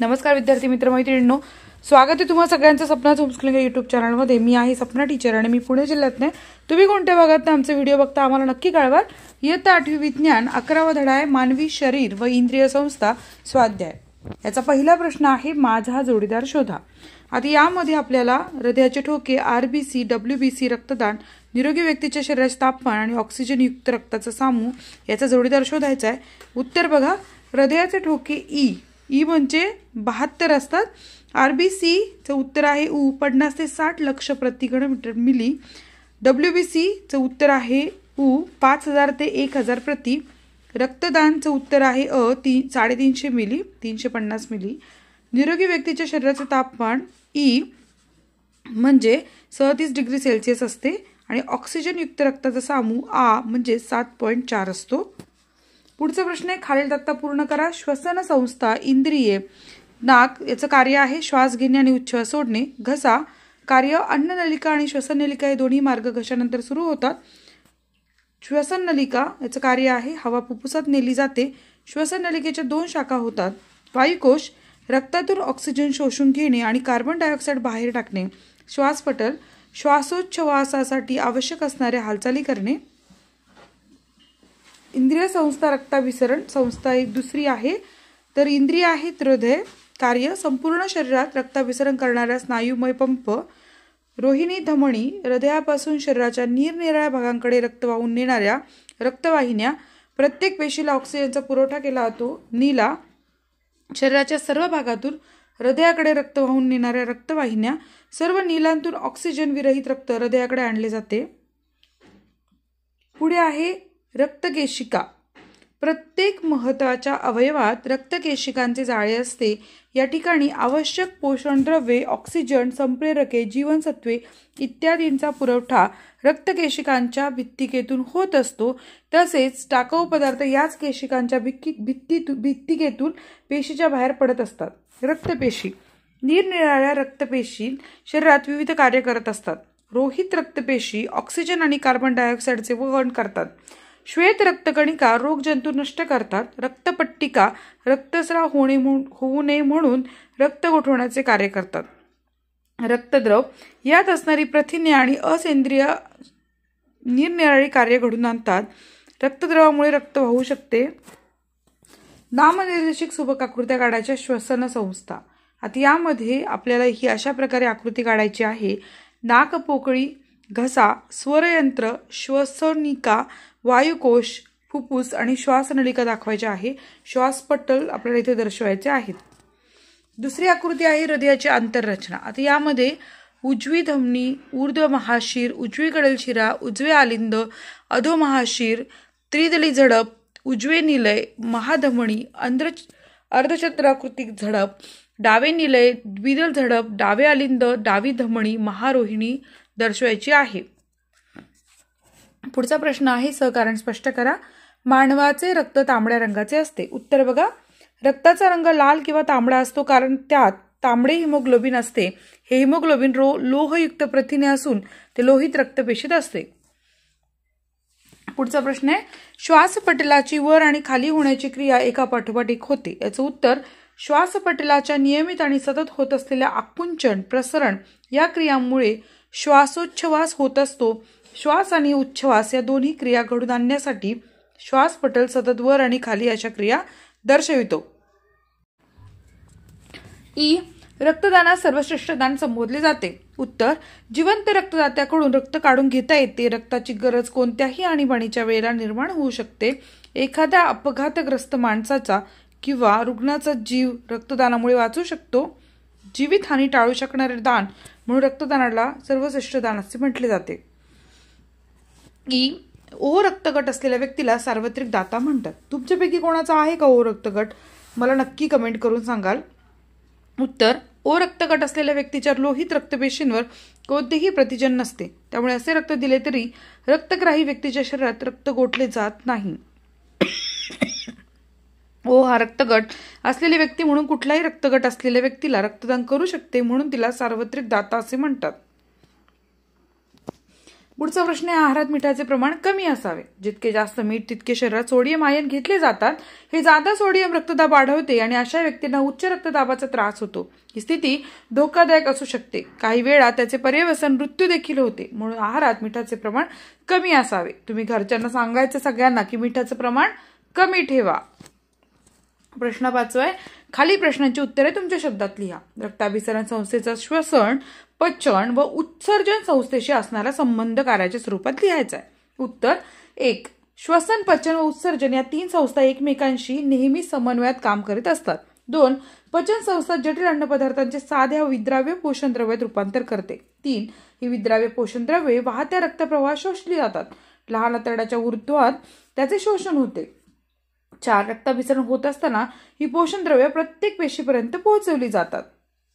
नमस्कार विद्यार्थी मित्र मैत्रिणींनो स्वागत आहे तुम्हाला सगळ्यांचं सपना होमस्कुलिंग यूट्यूब चॅनलमध्ये मी आहे सपना टीचर आणि मी पुणे जिल्ह्यात नाही तुम्ही कोणत्या भागात आमचे व्हिडिओ बघता आम्हाला नक्की कळवा इयत्ता आठवी विज्ञान अकरावा धडा आहे मानवी शरीर व इंद्रिय संस्था स्वाध्याय याचा पहिला प्रश्न आहे माझा जोडीदार शोधा आता यामध्ये आपल्याला हृदयाचे ठोके आरबीसी डब्ल्यू बी सी रक्तदान निरोगी व्यक्तीच्या शरीराचे तापमान आणि ऑक्सिजनयुक्त रक्ताचा सामू याचा जोडीदार शोधायचा आहे उत्तर बघा हृदयाचे ठोके ई e. ई म्हणजे बहात्तर असतात आर बी सीचं उत्तर आहे ऊ पन्नास ते साठ लक्ष प्रति मिली डब्ल्यू बी सीचं उत्तर आहे ऊ पाच हजार ते एक हजार प्रति रक्तदानचं उत्तर आहे अ ती साडेतीनशे मिली तीनशे पन्नास मिली निरोगी व्यक्तीच्या शरीराचं तापमान ई म्हणजे सहतीस डिग्री सेल्सिअस असते आणि ऑक्सिजनयुक्त रक्ताचा सामू आ म्हणजे सात पॉईंट चार असतो पुढचा प्रश्न आहे खालील दत्ता पूर्ण करा श्वसन संस्था इंद्रिये नाक याचं कार्य आहे श्वास घेणे आणि उच्छ सोडणे घसा कार्य अन्ननलिका आणि श्वसन नलिका हे दोन्ही मार्ग घशानंतर सुरू होतात श्वसन नलिका याचं कार्य आहे हवा फुफ्फुसात नेली जाते श्वसन नलिकेच्या दोन शाखा होतात वायुकोश रक्तातून ऑक्सिजन शोषून घेणे आणि कार्बन डायऑक्साईड बाहेर टाकणे श्वासपटल श्वासोच्छवासासाठी आवश्यक असणाऱ्या हालचाली करणे इंद्रिय संस्था रक्ताभिसरण संस्था एक दुसरी आहे तर इंद्रिय आहेत हृदय कार्य संपूर्ण शरीरात रक्ताभिसरण करणाऱ्या स्नायुमय पंप रोहिणी धमणी हृदयापासून शरीराच्या निरनिराळ्या भागांकडे रक्त वाहून नेणाऱ्या रक्तवाहिन्या प्रत्येक पेशीला ऑक्सिजनचा पुरवठा केला जातो नीला शरीराच्या सर्व भागातून हृदयाकडे रक्त वाहून नेणाऱ्या रक्तवाहिन्या सर्व नीलांतून ऑक्सिजन विरहित रक्त हृदयाकडे आणले जाते पुढे आहे रक्तकेशिका प्रत्येक महत्त्वाच्या अवयवात रक्तकेशिकांचे जाळे असते या ठिकाणी आवश्यक पोषणद्रव्ये ऑक्सिजन संप्रेरके जीवनसत्वे इत्यादींचा पुरवठा रक्तकेशिकांच्या भित्तिकेतून होत असतो तसेच टाकाऊ पदार्थ याच केशिकांच्या भिक्की भित्ती भित्तिकेतून पेशीच्या बाहेर पडत असतात रक्तपेशी निरनिराळ्या रक्तपेशी शरीरात विविध कार्य करत असतात रोहित रक्तपेशी ऑक्सिजन आणि कार्बन डायऑक्साईडचे वहन करतात श्वेत रक्तकणिका रोगजंतू नष्ट करतात रक्तपट्टिका रक्तस्राव होणे होऊ नये म्हणून रक्त गोठवण्याचे कार्य करतात रक्तद्रव यात असणारी प्रथिने आणि असेंद्रिय निरनिराळी कार्य घडून आणतात रक्तद्रवामुळे रक्त वाहू शकते नामनिर्देशिक सुबक आकृत्या काढायच्या श्वसन संस्था आता यामध्ये आपल्याला ही अशा प्रकारे आकृती काढायची आहे नाक पोकळी घसा स्वरयंत्र श्वसनिका वायुकोश फुफ्फुस आणि श्वासनलिका दाखवायच्या आहे श्वासपट्टल आपल्याला इथे दर्शवायचे आहेत दुसरी आकृती आहे हृदयाची आंतररचना आता यामध्ये उजवी धमनी ऊर्ध्व महाशीर उजवीकडील शिरा उजवे आलिंद अधो त्रिदली झडप उजवे निलय महाधमणी अंध्र अर्धचंद्राकृतिक झडप डावे निलय द्विदल झडप डावे आलिंद डावी धमणी महारोहिणी दर्शवायची आहे पुढचा प्रश्न आहे सहकारण स्पष्ट करा मानवाचे रक्त तांबड्या रंगाचे असते उत्तर बघा रक्ताचा रंग लाल किंवा तांबडा असतो कारण त्यात तांबडे हिमोग्लोबिन असते हे हिमोग्लोबिन रो लोहयुक्त प्रथिने असून ते लोहित रक्तपेशीत असते पुढचा प्रश्न आहे श्वासपटलाची वर आणि खाली होण्याची क्रिया एका पाठोपाठ एक होते याचं उत्तर श्वासपटलाच्या नियमित आणि सतत होत असलेल्या आकुंचन प्रसरण या क्रियांमुळे श्वासोच्छवास होत असतो श्वास आणि उच्छवास या दोन्ही क्रिया घडून आणण्यासाठी श्वास पटल सतत वर आणि खाली अशा क्रिया दर्शवितो ई रक्तदानात सर्वश्रेष्ठ दान संबोधले जाते उत्तर जिवंत रक्तदात्याकडून रक्त काढून घेता येते रक्ताची गरज कोणत्याही आणीबाणीच्या वेळेला निर्माण होऊ शकते एखाद्या अपघातग्रस्त माणसाचा किंवा रुग्णाचा जीव रक्तदानामुळे वाचू शकतो जीवित हानी टाळू शकणारे दान म्हणून रक्तदानाला सर्वश्रेष्ठ दान असे म्हटले जाते की ओ रक्तगट असलेल्या व्यक्तीला सार्वत्रिक दाता म्हणतात तुमच्यापैकी कोणाचा आहे का ओ रक्तगट मला नक्की कमेंट करून सांगाल उत्तर ओ रक्तगट असलेल्या व्यक्तीच्या लोहित रक्तपेशींवर कोणतेही प्रतिजन नसते त्यामुळे असे रक्त दिले तरी रक्तग्राही व्यक्तीच्या शरीरात रक्त गोठले जात नाही ओ हा रक्तगट असलेली व्यक्ती म्हणून कुठलाही रक्तगट असलेल्या व्यक्तीला रक्तदान करू शकते म्हणून तिला सार्वत्रिक दाता असे म्हणतात पुढचा प्रश्न आहे आहारात मिठाचे प्रमाण कमी असावे जितके जास्त मीठ तितके शरीरात सोडियम आयन घेतले जातात हे जादा सोडियम रक्तदाब वाढवते आणि अशा व्यक्तींना उच्च रक्तदाबाचा त्रास होतो ही स्थिती धोकादायक असू शकते काही वेळा त्याचे पर्यवसन मृत्यू देखील होते म्हणून आहारात मिठाचे प्रमाण कमी असावे तुम्ही घरच्यांना सांगायचं सगळ्यांना की मिठाचं प्रमाण कमी ठेवा प्रश्न पाचवाय खाली प्रश्नांची उत्तरे तुमच्या शब्दात लिहा रक्ताभिसरण संस्थेचा श्वसन पचन व उत्सर्जन संस्थेशी असणारा संबंध कार्याच्या स्वरूपात लिहायचा आहे उत्तर एक श्वसन पचन व उत्सर्जन या तीन संस्था एकमेकांशी नेहमी समन्वयात काम करीत असतात दोन पचन संस्था जटिल अन्नपदार्थांचे साध्या विद्राव्य पोषण द्रव्यात रूपांतर करते तीन ही विद्राव्य पोषण द्रव्ये वाहत्या रक्तप्रवाहात शोषली जातात लहान आतड्याच्या ऊर्ध्वात त्याचे शोषण होते चार रक्ताभिसरण होत असताना ही पोषण द्रव्य प्रत्येक पेशीपर्यंत पोहोचवली जातात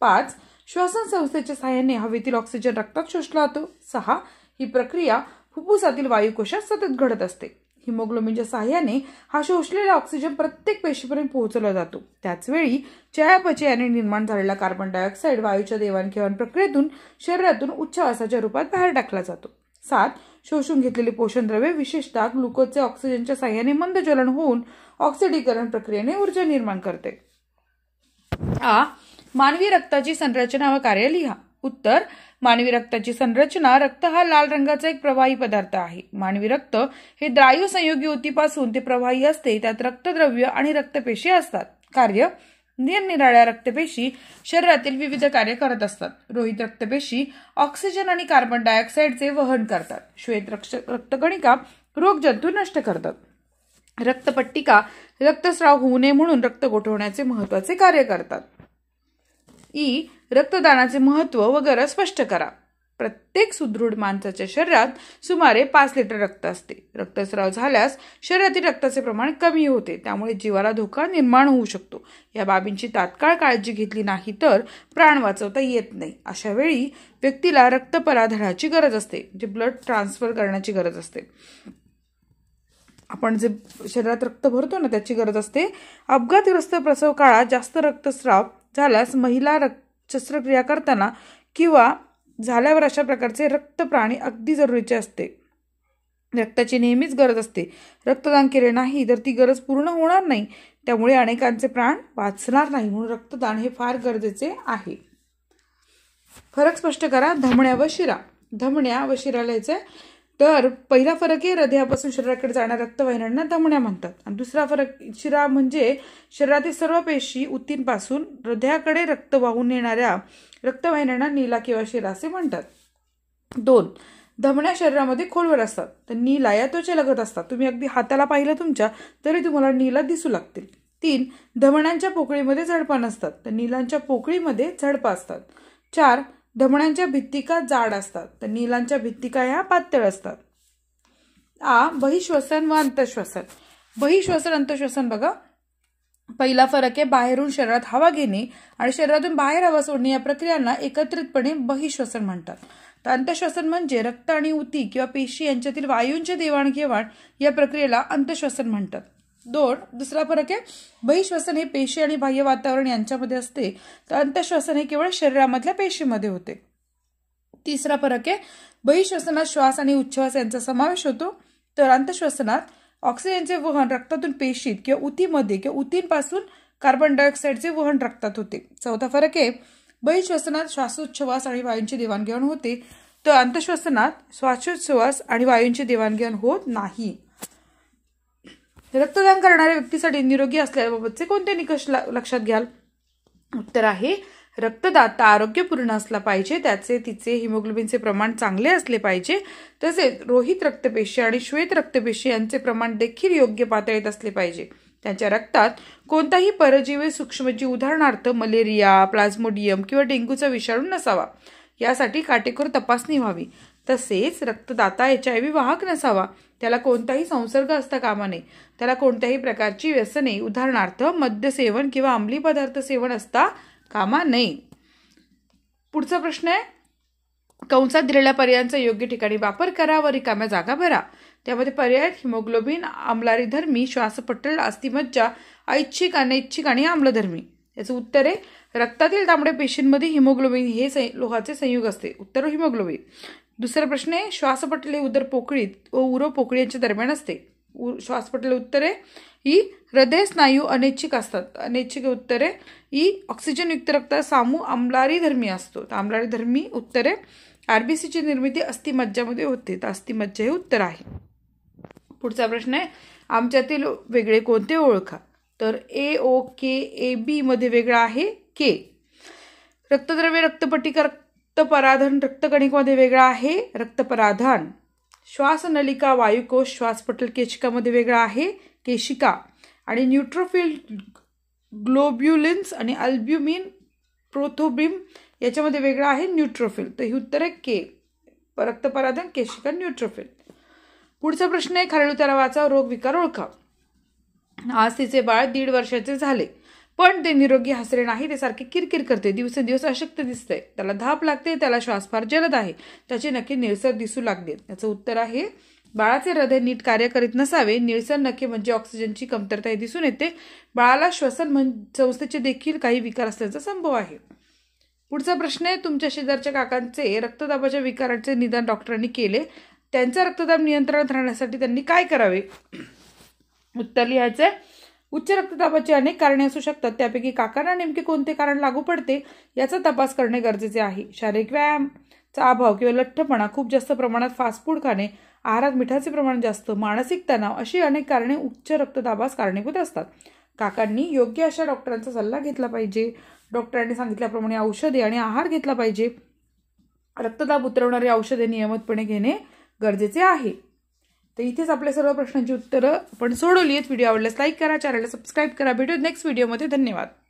पाच श्वसन संस्थेच्या सहाय्याने हवेतील ऑक्सिजन रक्तात शोषला जातो सहा ही प्रक्रिया फुफ्फुसातील वायुकोशात सतत घडत असते हिमोग्लोबिनच्या साहाय्याने हा शोषलेला ऑक्सिजन प्रत्येक पेशीपर्यंत पोहोचवला जातो त्याचवेळी चयापचयाने निर्माण झालेला कार्बन डायऑक्साईड वायूच्या देवाणघेवाण प्रक्रियेतून शरीरातून उच्चवासाच्या रूपात बाहेर टाकला जातो सात शोषून घेतलेली पोषणद्रव्ये विशेषतः ग्लुकोजचे ऑक्सिजनच्या साह्याने मंद ज्वलन होऊन ऑक्सिडीकरण प्रक्रियेने ऊर्जा निर्माण करते आ मानवी रक्ताची संरचना व कार्य लिहा उत्तर मानवी रक्ताची संरचना रक्त हा लाल रंगाचा एक प्रवाही पदार्थ आहे मानवी रक्त हे द्रायू संयोगी होतीपासून ते प्रवाही असते त्यात रक्तद्रव्य आणि रक्तपेशी असतात कार्य निरनिराळ्या रक्तपेशी शरीरातील विविध कार्य करत असतात रोहित रक्तपेशी ऑक्सिजन आणि कार्बन डायऑक्साईडचे वहन करतात श्वेत रक्तकणिका रोगजंतू नष्ट करतात रक्तपट्टिका रक्तस्राव होऊ नये म्हणून रक्त गोठवण्याचे महत्वाचे कार्य करतात ई रक्तदानाचे महत्व वगैरे स्पष्ट करा प्रत्येक सुदृढ माणसाच्या शरीरात सुमारे पाच लिटर रक्त असते रक्तस्राव झाल्यास शरीरातील रक्ताचे प्रमाण कमी होते त्यामुळे जीवाला धोका निर्माण होऊ शकतो या बाबींची तात्काळ काळजी घेतली नाही तर प्राण वाचवता येत नाही अशा वेळी व्यक्तीला रक्तपराधळाची गरज असते म्हणजे ब्लड ट्रान्सफर करण्याची गरज असते आपण जे शरीरात रक्त भरतो ना त्याची गरज असते अपघातग्रस्त प्रसव काळात जास्त रक्तस्राव झाल्यास महिला रक्त शस्त्रक्रिया करताना किंवा झाल्यावर अशा प्रकारचे रक्त प्राणी अगदी जरुरीचे असते रक्ताची नेहमीच गरज असते रक्तदान केले नाही तर ती गरज पूर्ण होणार नाही त्यामुळे अनेकांचे प्राण वाचणार नाही म्हणून रक्तदान हे फार गरजेचे आहे फरक स्पष्ट करा धमण्या व शिरा धमण्या व शिराला यायचं तर पहिला फरक आहे हृदयापासून शरीराकडे जाणाऱ्या रक्तवाहिन्यांना धमण्या म्हणतात आणि दुसरा फरक शिरा म्हणजे शरीरातील सर्व पेशी उतींपासून हृदयाकडे रक्त वाहून येणाऱ्या रक्तवाहिन्यांना नीला किंवा शिरा असे म्हणतात दोन धमण्या शरीरामध्ये खोलवर असतात तर नीला या त्वचे लगत असतात तुम्ही अगदी हाताला पाहिलं तुमच्या तरी तुम्हाला नीला दिसू लागतील तीन धमण्यांच्या पोकळीमध्ये झडपा नसतात तर नीलांच्या पोकळीमध्ये झडपा असतात चार धमण्यांच्या भित्तिका जाड असतात तर नीलांच्या भित्तिका ह्या पातळ असतात आ बहिश्वसन व अंतश्वसन बहिश्वसन अंतश्वसन बघा पहिला फरक आहे बाहेरून शरीरात हवा घेणे आणि शरीरातून बाहेर हवा सोडणे या प्रक्रियांना एकत्रितपणे बहिश्वसन म्हणतात तर अंतश्वसन म्हणजे रक्त आणि उती किंवा पेशी यांच्यातील वायूंचे देवाणघेवाण या प्रक्रियेला अंतश्वसन म्हणतात दोन दुसरा फरक आहे बहिश्वसन हे पेशी आणि बाह्य वातावरण यांच्यामध्ये असते तर अंतश्वसन हे केवळ शरीरामधल्या पेशीमध्ये होते तिसरा फरक आहे बहिश्वसनात श्वास आणि उच्छ्वास यांचा समावेश होतो तर अंतश्वसनात ऑक्सिजनचे वहन रक्तातून पेशीत किंवा उतीमध्ये किंवा उतींपासून कार्बन डायऑक्साईडचे वहन रक्तात होते चौथा फरक आहे बहिश्वसनात श्वासोच्छ्वास आणि वायूंची देवाणघेवाण होते तर अंतश्वसनात श्वासोच्छ्वास आणि वायूंची देवाणघेवाण होत नाही रक्तदान करणाऱ्या व्यक्तीसाठी निरोगी असल्याबाबतचे कोणते निकष लक्षात घ्याल उत्तर आहे रक्तदाता आरोग्यपूर्ण असला पाहिजे त्याचे तिचे हिमोग्लोबिनचे प्रमाण चांगले असले पाहिजे तसेच रोहित रक्तपेशी आणि श्वेत रक्तपेशी यांचे प्रमाण देखील योग्य पातळीत असले पाहिजे त्यांच्या रक्तात कोणताही परजीवी सूक्ष्मजीव उदाहरणार्थ मलेरिया प्लाझ्मोडियम किंवा डेंग्यूचा विषाणू नसावा यासाठी काटेकोर तपासणी व्हावी तसेच रक्तदाता एच आय वाहक नसावा त्याला कोणताही संसर्ग असता कामा नये त्याला कोणत्याही प्रकारची व्यसने उदाहरणार्थ मद्यसेवन किंवा अंमली पदार्थ सेवन असता कामा नये पुढचा प्रश्न आहे कंसात दिलेल्या पर्यायांचा योग्य ठिकाणी वापर करा व रिकाम्या जागा भरा त्यामध्ये पर्याय हिमोग्लोबिन आमलारी धर्मी श्वासपटल अस्थिमज्जा ऐच्छिक अनैच्छिक आणि आम्लधर्मी याचं उत्तर आहे रक्तातील तांबड्या पेशींमध्ये हिमोग्लोबिन हे सं लोहाचे संयुग असते उत्तर हिमोग्लोबिन दुसरा प्रश्न आहे श्वासपटल हे उदर पोकळीत व उरो पोकळी यांच्या दरम्यान असते पटले उत्तरे ही हृदय स्नायू अनैच्छिक असतात अनैच्छिक उत्तरे ही ऑक्सिजनयुक्त रक्त सामू आम्लारी धर्मी असतो आम्लारी धर्मी उत्तरे आरबीसीची निर्मिती अस्थिमज्जामध्ये होते तर मज्जा हे उत्तर आहे पुढचा प्रश्न आहे आमच्यातील वेगळे कोणते ओळखा तर ए ओ के ए बी मध्ये वेगळा आहे के रक्तद्रव्य रक्तपटिका रक्तपराधन रक्तकणिकमध्ये वेगळा आहे रक्तपराधान श्वासनलिका वायुकोश श्वासपटल केशिकामध्ये वेगळा आहे केशिका आणि न्यूट्रोफिल ग्लोब्युलिन्स आणि अल्ब्युमिन प्रोथोबिम याच्यामध्ये वेगळा आहे न्यूट्रोफिल तर ही उत्तर आहे के रक्तपराधन केशिका न्यूट्रोफिल पुढचा प्रश्न आहे खालील उतारावाचा रोग विकार ओळखा आज तिचे बाळ दीड वर्षाचे झाले पण ते निरोगी हसरे नाही ते सारखे किरकिर करते दिवसेंदिवस अशक्त दिसते त्याला धाप लागते त्याला श्वास फार जलद आहे त्याची नक्की निळसर दिसू लागले याचं उत्तर आहे बाळाचे हृदय नीट कार्य करीत नसावे निळसर नखे म्हणजे ऑक्सिजनची कमतरता हे दिसून येते बाळाला श्वसन संस्थेचे देखील काही विकार असल्याचा संभव आहे पुढचा प्रश्न आहे तुमच्या शेजारच्या काकांचे रक्तदाबाच्या विकारांचे निदान डॉक्टरांनी केले त्यांचा रक्तदाब नियंत्रणात राहण्यासाठी त्यांनी काय करावे उत्तर लिहायचं उच्च रक्तदाबाची अनेक कारणे असू शकतात त्यापैकी काकांना नेमके कोणते कारण लागू पडते याचा तपास करणे गरजेचे आहे शारीरिक व्यायामचा अभाव किंवा लठ्ठपणा खूप जास्त प्रमाणात फास्ट फूड खाणे आहारात मिठाचे प्रमाण जास्त मानसिक तणाव अशी अनेक कारणे उच्च रक्तदाबास कारणीभूत असतात काकांनी योग्य अशा डॉक्टरांचा सल्ला घेतला पाहिजे डॉक्टरांनी सांगितल्याप्रमाणे औषधे आणि आहार घेतला पाहिजे रक्तदाब उतरवणारी औषधे नियमितपणे घेणे गरजेचे आहे तर इथेच आपल्या सर्व प्रश्नांची उत्तरं आपण सोडवली आहेत व्हिडिओ आवडल्यास लाईक करा चॅनलला सबस्क्राईब करा व्हिडिओ नेक्स्ट व्हिडिओमध्ये धन्यवाद